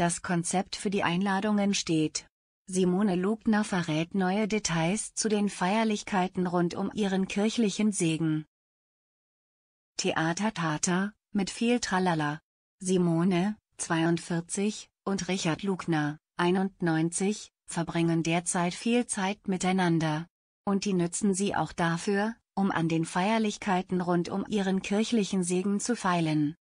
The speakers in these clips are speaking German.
Das Konzept für die Einladungen steht. Simone Lugner verrät neue Details zu den Feierlichkeiten rund um ihren kirchlichen Segen. Theater Tata, mit viel Tralala. Simone, 42, und Richard Lugner, 91, verbringen derzeit viel Zeit miteinander. Und die nützen sie auch dafür, um an den Feierlichkeiten rund um ihren kirchlichen Segen zu feilen.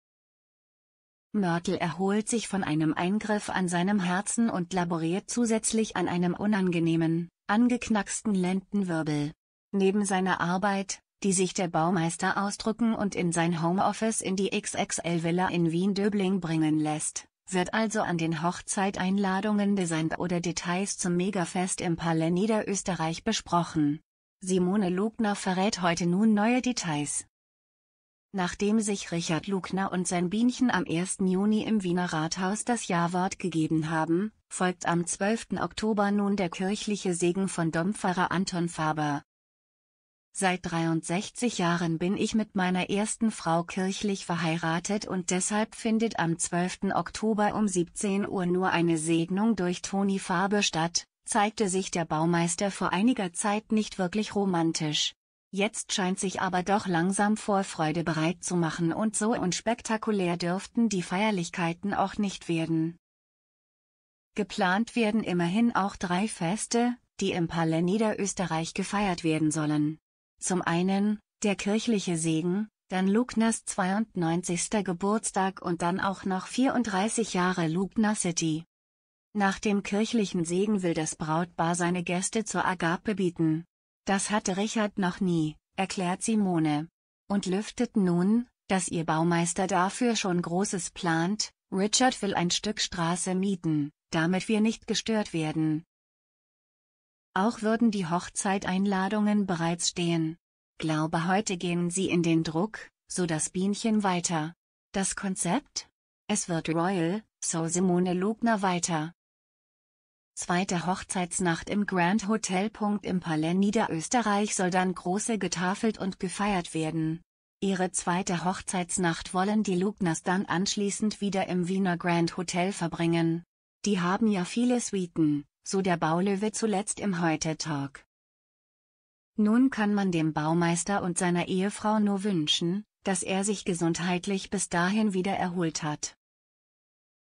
Mörtel erholt sich von einem Eingriff an seinem Herzen und laboriert zusätzlich an einem unangenehmen, angeknacksten Lendenwirbel. Neben seiner Arbeit, die sich der Baumeister ausdrücken und in sein Homeoffice in die XXL-Villa in Wien-Döbling bringen lässt, wird also an den Hochzeiteinladungen designt oder Details zum Megafest im Palais Niederösterreich besprochen. Simone Lugner verrät heute nun neue Details. Nachdem sich Richard Lugner und sein Bienchen am 1. Juni im Wiener Rathaus das Jawort gegeben haben, folgt am 12. Oktober nun der kirchliche Segen von Dompfarrer Anton Faber. Seit 63 Jahren bin ich mit meiner ersten Frau kirchlich verheiratet und deshalb findet am 12. Oktober um 17 Uhr nur eine Segnung durch Toni Faber statt, zeigte sich der Baumeister vor einiger Zeit nicht wirklich romantisch. Jetzt scheint sich aber doch langsam Vorfreude bereit zu machen und so unspektakulär dürften die Feierlichkeiten auch nicht werden. Geplant werden immerhin auch drei Feste, die im Palais Niederösterreich gefeiert werden sollen. Zum einen, der kirchliche Segen, dann Lugners 92. Geburtstag und dann auch noch 34 Jahre Lugna City. Nach dem kirchlichen Segen will das Brautpaar seine Gäste zur Agape bieten. Das hatte Richard noch nie, erklärt Simone. Und lüftet nun, dass ihr Baumeister dafür schon Großes plant, Richard will ein Stück Straße mieten, damit wir nicht gestört werden. Auch würden die Hochzeiteinladungen bereits stehen. Glaube heute gehen sie in den Druck, so das Bienchen weiter. Das Konzept? Es wird Royal, so Simone Lugner weiter. Zweite Hochzeitsnacht im Grand Hotel. Im Palais Niederösterreich soll dann große getafelt und gefeiert werden. Ihre zweite Hochzeitsnacht wollen die Lugners dann anschließend wieder im Wiener Grand Hotel verbringen. Die haben ja viele Suiten, so der Baulöwe zuletzt im Heute-Talk. Nun kann man dem Baumeister und seiner Ehefrau nur wünschen, dass er sich gesundheitlich bis dahin wieder erholt hat.